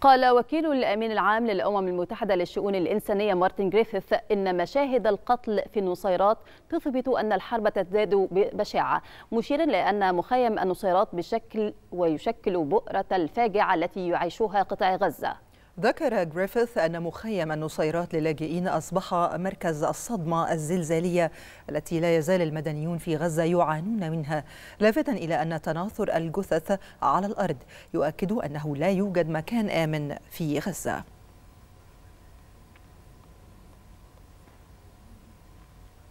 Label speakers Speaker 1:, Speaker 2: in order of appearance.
Speaker 1: قال وكيل الأمين العام للأمم المتحدة للشؤون الإنسانية مارتن جريفيث إن مشاهد القتل في النصيرات تثبت أن الحرب تزداد بشاعة مشيرا لأن مخيم النصيرات بشكل ويشكل بؤرة الفاجعة التي يعيشها قطاع غزة
Speaker 2: ذكر جريفيث أن مخيم النصيرات للاجئين أصبح مركز الصدمة الزلزالية التي لا يزال المدنيون في غزة يعانون منها لافتا إلى أن تناثر الجثث على الأرض يؤكد أنه لا يوجد
Speaker 3: مكان آمن في غزة